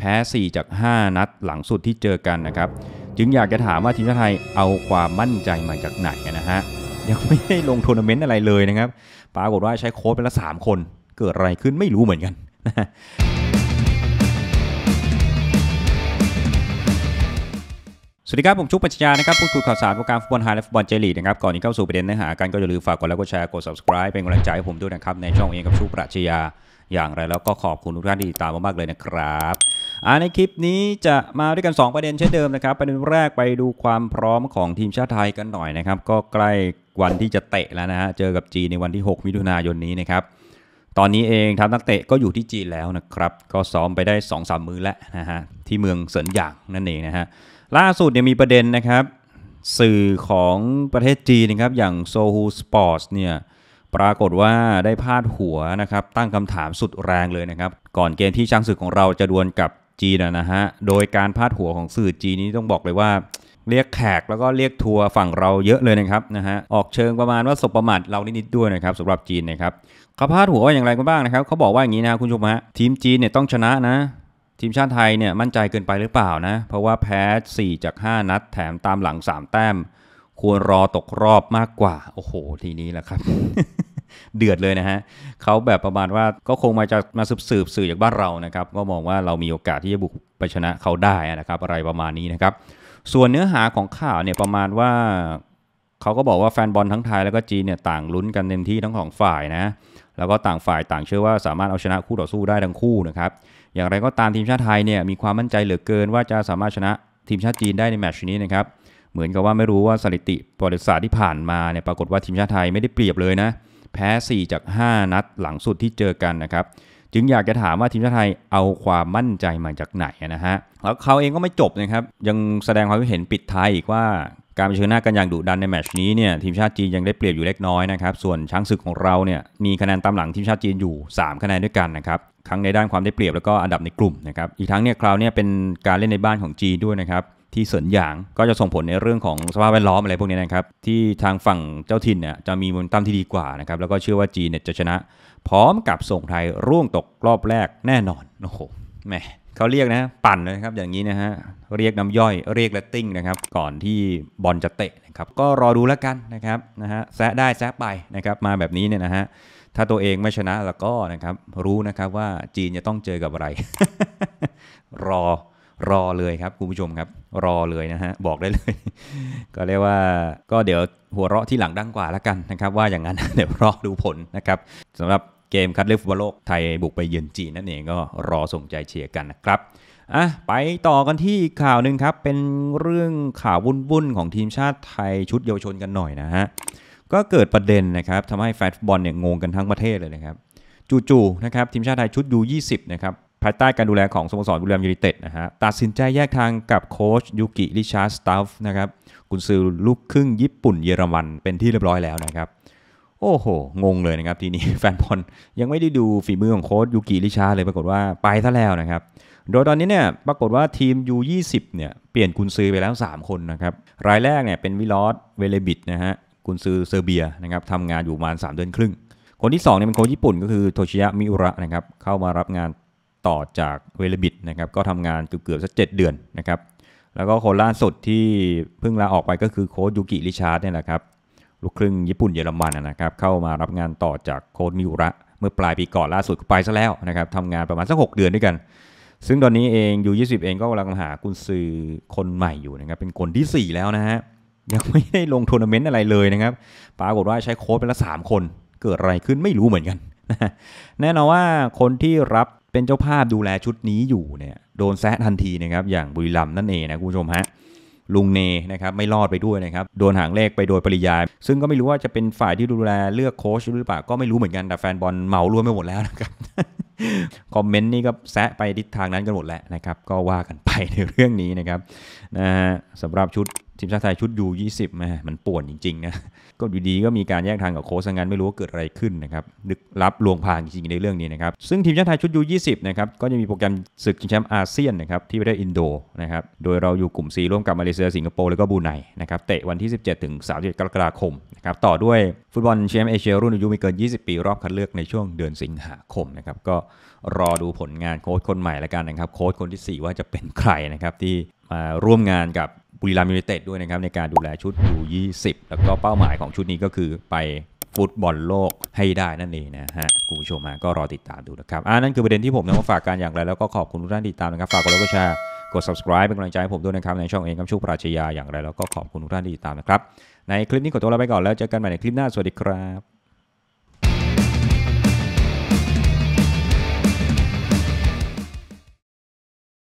แพ้ 4 จาก 5 นัดหลังสุดที่เจอกันนะครับ จึงอยากจะถามว่าทีมชาติไทยเอาความมั่นใจมาจากไหนนะฮะ ยังไม่ได้ลงทัวร์นาเมนต์อะไรเลยนะครับ ปรากฏว่าใช้โค้ชไปละ 3 คน เกิดอะไรขึ้นไม่รู้เหมือนกันนะสวัสดีครับผมชุกปัญญานะครับ พูดคุยข่าวสารวงการฟุตบอลไทยและฟุตบอลเจลีกนะครับก่อนที่เข้าสู่ประเด็นเนื้อหากันก็อย่าลืมฝากกดไลค์กดแชร์กด subscribe เป็นกำลังใจให้ผมด้วยนะครับ ในช่องเองกับชุกปัญญา อย่างไร แล้วก็ขอบคุณทุกท่านที่ติดตามมากๆเลยนะครับอ่าในคลิปนี้จะมาด้วยกัน 2 ประเด็นเช่นเดิมนะครับประเด็นแรกไปดูความพร้อมของทีมชาติไทยกันหน่อยนะครับก็ใกล้วันที่จะเตะแล้วนะฮะเจอกับจีนในวันที่ 6 มิถุนายนนี้นะครับตอนนี้เองทัพนักเตะก็อยู่ที่จีนแล้วนะครับก็ซ้อมไปได้2อสามมือแล้วนะฮะที่เมืองเซินหยางนั่นเองนะฮะล่าสุดเนี่ยมีประเด็นนะครับสื่อของประเทศจีนนะครับอย่างโซฮูสปอร์ตเนี่ยปรากฏว่าได้พาดหัวนะครับตั้งคำถามสุดแรงเลยนะครับก่อนเกมที่ช่างสึกของเราจะดวลกับจีนนะฮะโดยการพาดหัวของสื่อจีนนี้ต้องบอกเลยว่าเรียกแขกแล้วก็เรียกทัวร์ฝั่งเราเยอะเลยนะครับนะฮะออกเชิงประมาณว่าสบประมาทเรานิดๆด้วยนะครับสำหรับจีนนะครับเขาพาดหัวว่าอย่างไรกันบ้างนะครับ เขาบอกว่าอย่างนี้นะคุณชมฮะทีมจีนเนี่ยต้องชนะนะทีมชาติไทยเนี่ยมั่นใจเกินไปหรือเปล่านะเพราะว่าแพ้4จาก 5 นัดแถมตามหลัง3แต้มควรรอตกรอบมากกว่าโอ้โหทีนี้แหละครับเดือดเลยนะฮะเขาแบบประมาณว่าก็คงมาจากมาสืบสืบสื่อจากบ้านเรานะครับ ก็มองว่าเรามีโอกาสที่จะบุกไปชนะเขาได้นะครับอะไรประมาณนี้นะครับ ส่วนเนื้อหาของข่าวเนี่ยประมาณว่าเขาก็บอกว่าแฟนบอลทั้งไทย แล้วก็จีนเนี่ยต่างลุ้นกันเต็มที่ทั้งสองฝ่ายนะ แล้วก็ต่างฝ่ายต่างเชื่อว่า สามารถเอาชนะคู่ต่อสู้ได้ทั้งคู่นะครับ อย่างไรก็ตามทีมชาติไทยเนี่ยมีความมั่นใจเหลือเกินว่าจะสามารถชนะทีมชาติจีนได้ในแมตช์นี้นะครับ เหมือนกับว่าไม่รู้ว่าสถิติประวัติศาสตร์ที่ผ่านมาเนี่ยปรากฏว่าทีมชาติไทยไม่ได้เปรียบเลยนะแพ้4จาก 5 นัดหลังสุดที่เจอกันนะครับ จึงอยากจะถามว่าทีมชาติไทยเอาความมั่นใจมาจากไหนนะฮะ แล้วเขาเองก็ไม่จบนะครับ ยังแสดงความคิดเห็นปิดท้ายอีกว่า การเผชิญหน้ากันอย่างดุดันในแมชนี้เนี่ยทีมชาติจีนยังได้เปรียบอยู่เล็กน้อยนะครับ ส่วนช้างศึกของเราเนี่ยมีคะแนนตามหลังทีมชาติจีนอยู่ 3 คะแนนด้วยกันนะครับ ทั้งในด้านความได้เปรียบแล้วก็อันดับในกลุ่มนะครับ อีกทั้งเนี่ยคราวนี้เป็นการเล่นในบ้านของจีนด้วยนะครับที่เสรินหยางก็จะส่งผลในเรื่องของสภาพแวดล้อมอะไรพวกนี้นะครับ ที่ทางฝั่งเจ้าถิ่นเนี่ยจะมีมูลตั้มที่ดีกว่านะครับแล้วก็เชื่อว่าจีนเนี่ยจะชนะ พร้อมกับส่งไทยร่วงตกรอบแรกแน่นอนโอ้โหแม่เขาเรียกนะปั่นเลยครับอย่างนี้นะฮะเรียกน้ำย่อยเรียกเลตติ้งนะครับก่อนที่บอลจะเตะนะครับก็รอดูแล้วกันนะครับนะฮะแซะได้แซะไปนะครับมาแบบนี้เนี่ยนะฮะถ้าตัวเองไม่ชนะแล้วก็นะครับรู้นะครับว่าจีนจะต้องเจอกับอะไร รอรอเลยครับคุณผู้ชมครับ รอเลยนะฮะบอกได้เลย ก็เรียกว่าก็เดี๋ยวหัวเราะที่หลังดังกว่าแล้วกันนะครับ ว่าอย่างนั้นเดี๋ยวรอดูผลนะครับสำหรับเกมคัดเลือกฟุตบอลโลกไทยบุกไปเยือนจีนนั่นเองก็รอส่งใจเชียร์กันนะครับอ่ะไปต่อกันที่ข่าวหนึ่งครับเป็นเรื่องข่าววุ่นๆของทีมชาติไทยชุดเยาวชนกันหน่อยนะฮะก็เกิดประเด็นนะครับทำให้แฟนฟุตบอลเนี่ยงงกันทั้งประเทศเลยนะครับจู่ๆนะครับทีมชาติไทยชุดยู20 นะครับภายใต้การดูแลของสโมสรบุรีรัมยูไนเต็ดนะฮะ ตัดสินใจแยกทางกับโค้ชยูกิ ริชาร์สตัฟนะครับ กุนซือลูกครึ่งญี่ปุ่นเยอรมันเป็นที่เรียบร้อยแล้วนะครับ โอ้โห งงเลยนะครับ ทีนี้แฟนบอลยังไม่ได้ดูฝีมือของโค้ชยูกิ ริชาร์เลยปรากฏว่าไปซะแล้วนะครับ โดยตอนนี้เนี่ยปรากฏว่าทีม U20 เนี่ยเปลี่ยนกุนซือไปแล้ว 3 คนนะครับ รายแรกเนี่ยเป็นวิลอสเวเลบิดนะฮะ กุนซือเซอร์เบียนะครับทำงานอยู่ประมาณ 3 เดือนครึ่ง คนที่2เนี่ยเป็นโค้ชญี่ปุ่นก็คือโทชิยะมิอุระนะครับเข้ามารับงานต่อจากเวลบิดนะครับก็ทำงานเกือบๆสักเเดือนนะครับแล้วก็คนล่าสุดที่เพิ่งลาออกไปก็คือโค้ชยูกิริชาร์ดเนี่ยแหละครับลูกครึ่งญี่ปุ่นเยอรมันนะครับเข้ามารับงานต่อจากโค้ชมิวระ เมื่อปลายปีก่อนล่าสุดไปซะแล้วนะครับทำงานประมาณสัก6เดือนด้วยกัน ซึ่งตอนนี้เองยูยีเองก็กำลังหากุนซือคนใหม่อยู่นะครับเป็นคนที่ 4 แล้วนะฮะยังไม่ได้ลงทัวร์นาเมนต์อะไรเลยนะครับปรากฏว่าใช้โค้ชไปละสามคนเกิดอะไรขึ้นไม่รู้เหมือนกัน แน่นอนว่าคนที่รับเป็นเจ้าภาพดูแลชุดนี้อยู่เนี่ยโดนแซะทันทีนะครับอย่างบุรีรัมนั่นเองนะคุณผู้ชมฮะลุงเนนะครับไม่รอดไปด้วยนะครับโดนหางเลขไปโดยปริยาย ซึ่งก็ไม่รู้ว่าจะเป็นฝ่ายที่ดูแลเลือกโค้ชหรือเปล่าก็ไม่รู้เหมือนกันแต่แฟนบอลเหมารวมไปหมดแล้วนะครับคอมเมนต์นี่ก็แซะไปทิศทางนั้นกันหมดแล้วนะครับก็ว่ากันไปในเรื่องนี้นะครับนะฮะสำหรับชุดทีมชาติไทยชุดยูยี่สิบแม่มันป่วนจริงๆนะ ก็ดีๆก็มีการแยกทางกับโค้ชงั้นไม่รู้ว่าเกิดอะไรขึ้นนะครับดึกลับลวงพางจริงๆ ในเรื่องนี้นะครับ ซึ่งทีมชาติไทยชุดยูยี่สิบนะครับ ก็จะมีโปรแกรมศึกชิงแชมป์อาเซียนนะครับที่ประเทศอินโดนะครับ โดยเราอยู่กลุ่มีร่วมกับมาเลเซียสิงคโปร์แล้วก็บูไนนะครับ เตะวันที่ 17ถึง31กรกฎาคมนะครับ ต่อด้วยฟุตบอลแชมป์เอเชียรุ่นอายุไม่เกิน 20 ปีรอบคัดเลือกในช่วงเดือนสิงหาคมนะครับ ก็รอดูผลงานโค้ชคนใหม่ละกันนะครับ โค้ชคนที่ 4 ว่าจะเป็นใครนะครับที่มาร่วมงานกับบุรีรัมย์ยูไนเต็ดด้วยนะครับในการดูแลชุดย U20 แล้วก็เป้าหมายของชุดนี้ก็คือไปฟุตบอลโลกให้ได้นั่นเองนะฮะคุณผู้ชมมาก็รอติดตามดูนะครับอ่านั่นคือประเด็นที่ผมนำมาฝากกันอย่างไรแล้วก็ขอบคุณทุกท่านติดตามนะครับฝากกดไลค์กดแชร์กด subscribe เป็นกำลังใจให้ผมด้วยนะครับในช่องเองคำชูปราชญาอย่างไรแล้ว ก็ขอบคุณทุกท่านที่ติดตามนะครับในคลิปนี้ขอตัวลาไปก่อนแล้วเจอกันใหม่ในคลิปหน้าสวัสดีครับ